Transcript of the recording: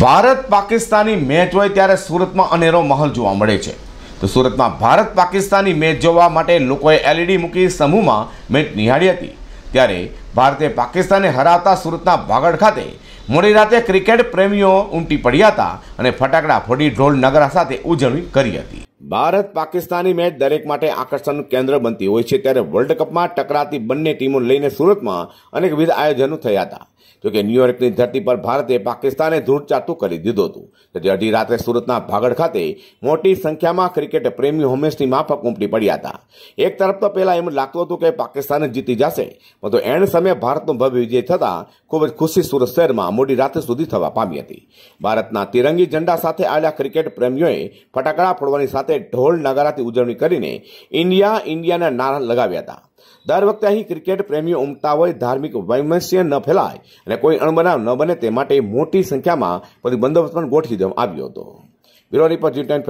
Bharat Pakistani match હોય ત્યારે સુરતમાં અનેરો માહોલ જોવા મળે છે તો સુરતમાં ભારત પાકિસ્તાની મેચ જોવા માટે લોકોએ એલઈડી e મૂકી સમૂહમાં મેચ નિહાળી હતી ત્યારે ભારતે પાકિસ્તાને હરાવતા સુરતના ભાગળ ખાતે મોડી રાતે ક્રિકેટ પ્રેમીઓ ઉમટી પડ્યા હતા અને ફટાકડા ફોડી ઢોલ નગરા સાથે ઉજવણી કરી હતી ભારત પાકિસ્તાની મેચ દરેક માટે આકર્ષણનું કેન્દ્ર બનતી હોય છે ત્યારે વર્લ્ડ કપમાં ટકરાતી બંને ટીમો લઈને સુરતમાં અનેકવિધ આયોજનો થયા હતા જોકે ન્યૂયોર્કની ધરતી પર ભારતે પાકિસ્તાને ધૂળચાતું કરી દીધું હતું તેથી અઢી રાત્રે સુરતના ભાગડ ખાતે મોટી સંખ્યામાં ક્રિકેટ પ્રેમીઓ હંમેશની માફક ઉમટી પડ્યા હતા એક તરફ તો પહેલાં એમ લાગતું હતું કે પાકિસ્તાન જીતી જશે પરંતુ એણ સમયે ભારતનો ભવ્ય વિજય થતાં ખૂબ જ ખુશી સુરત શહેરમાં મોડી રાત્રે સુધી થવા પામી હતી ભારતના તિરંગી ઝંડા સાથે આવેલા ક્રિકેટ પ્રેમીઓએ ફટાકડા ફોડવાની સાથે સાથે ઢોલ નગારાથી ઉજવણી કરીને ઇન્ડિયા ઇન્ડિયાના નારા લગાવ્યા હતા દર વખતે અહીં ક્રિકેટ પ્રેમીઓ ઉમટા હોય ધાર્મિક વૈમનસ્ય ન ફેલાય અને કોઈ અણબનાવ ન બને તે માટે મોટી સંખ્યામાં બધી બંદોબસ્ત પણ ગોઠવી દેવામાં આવ્યો હતો બ્યુરો રિપોર્ટ જી ટેન